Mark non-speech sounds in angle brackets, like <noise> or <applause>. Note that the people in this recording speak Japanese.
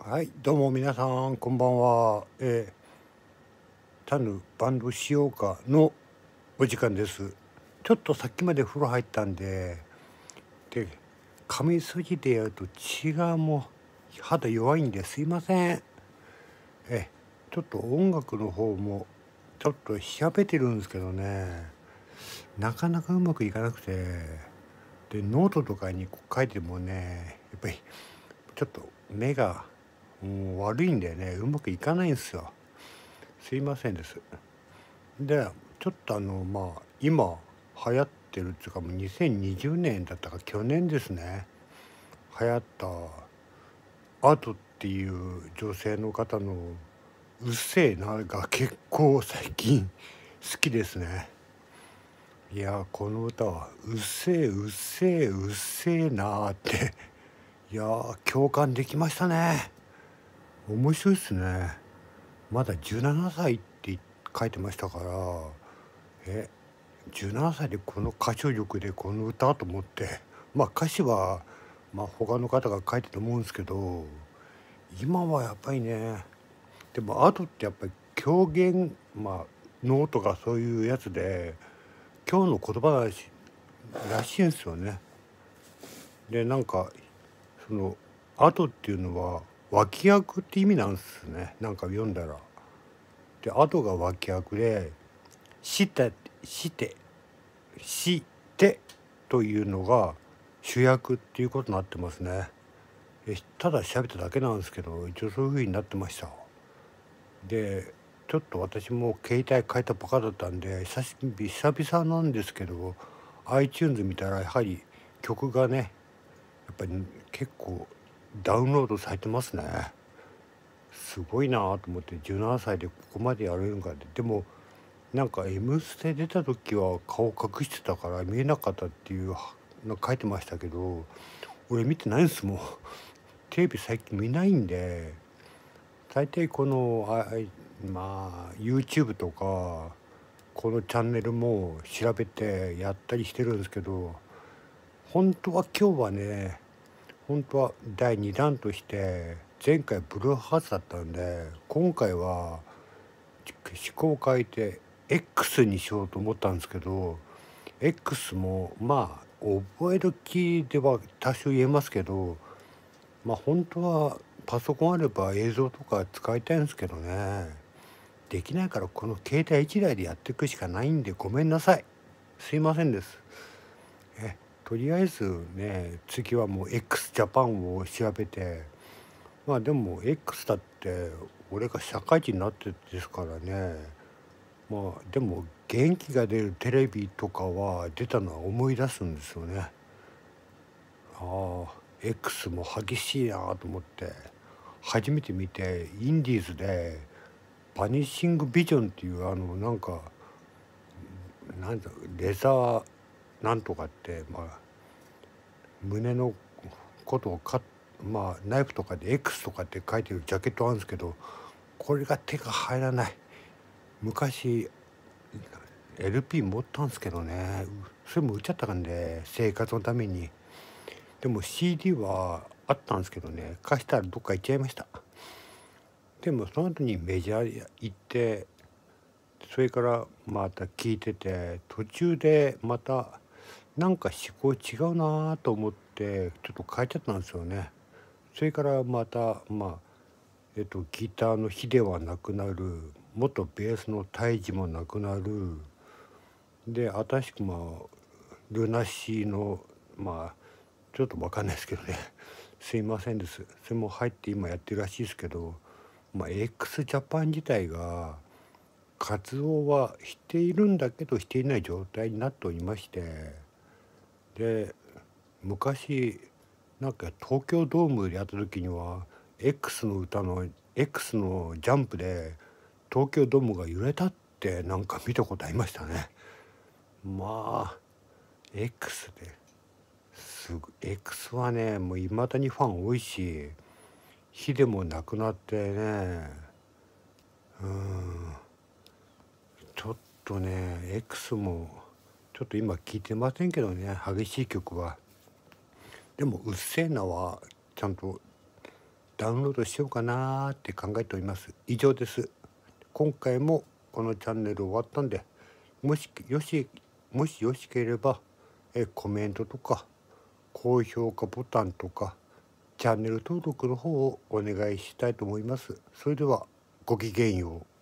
はいどうも皆さんこんばんは、えー、タヌバンドしようかのお時間ですちょっとさっきまで風呂入ったんでで髪ぎてやると血がもう肌弱いんですいませんえちょっと音楽の方もちょっとしべってるんですけどねなかなかうまくいかなくてでノートとかに書いてもねやっぱりちょっと目がもう悪いんだよねうまくいかないんですよすいませんですでちょっとあのまあ今流行ってるっていうかもう2020年だったか去年ですね流行ったアートっていう女性の方の「うっせえな」が結構最近好きですねいやこの歌は「うっせえうっせえうっせえな」っていや共感できましたね。面白いっすねまだ17歳って書いてましたからえ17歳でこの歌唱力でこの歌と思ってまあ歌詞は、まあ、他の方が書いてると思うんですけど今はやっぱりねでもアートってやっぱり狂言まあ能とかそういうやつで今日の言葉らしらしいんですよね。でなんかそのアートっていうのは脇役って意味なんですねなんか読んだら。で後が脇役で「して」「して」「して」というのが主役っていうことになってますね。ただ喋っただけなんですけど一応そういうふうになってました。でちょっと私も携帯変えたばかだったんで久々なんですけど iTunes 見たらやはり曲がねやっぱり結構ダウンロードされてますねすごいなと思って17歳でここまでやれるんかってでもなんか「M ステ」出た時は顔隠してたから見えなかったっていうの書いてましたけど俺見てないんすもん <laughs> テレビ最近見ないんで大体このあまあ YouTube とかこのチャンネルも調べてやったりしてるんですけど本当は今日はね本当は第2弾として前回ブルーハーツだったんで今回は思考を変えて X にしようと思ったんですけど X もまあ覚え気では多少言えますけどまあ本当はパソコンあれば映像とか使いたいんですけどねできないからこの携帯1台でやっていくしかないんでごめんなさいすいませんです。えとりあえずね次はもう x ジャパンを調べてまあでも X だって俺が社会人になってですからねまあでも元気が出るテレビとかは出たのは思い出すんですよね。ああ X も激しいなと思って初めて見てインディーズで「パニッシングビジョン」っていうあのなんかなんだレザー何とかって、まあ、胸のことをカまあ、ナイフとかで X とかって書いてるジャケットあるんですけどこれが手が入らない昔 LP 持ったんですけどねそれも売っちゃったんで生活のためにでも CD はあったんですけどね貸したらどっか行っちゃいましたでもその後にメジャー行ってそれからまた聞いてて途中でまたなんか思考違うなと思ってちょっと変えちゃったんですよね。それからまた、まあえっと、ギターの火ではなくなる元ベースの胎児もなくなるで新しくまあルナシーのまあちょっと分かんないですけどね <laughs> すいませんですそれも入って今やってるらしいですけど、まあ、x ジャパン自体が活動はしているんだけどしていない状態になっておりまして。で昔なんか東京ドームでやった時には X の歌の X のジャンプで東京ドームが揺れたってなんか見たことありましたね。まあ X ですぐ X はねもういまだにファン多いし火でもなくなってねうんちょっとね X も。ちょっと今聴いてませんけどね激しい曲はでも「うっせえな」はちゃんとダウンロードしようかなーって考えております以上です今回もこのチャンネル終わったんでもしよしもしよしければえコメントとか高評価ボタンとかチャンネル登録の方をお願いしたいと思いますそれではごきげんよう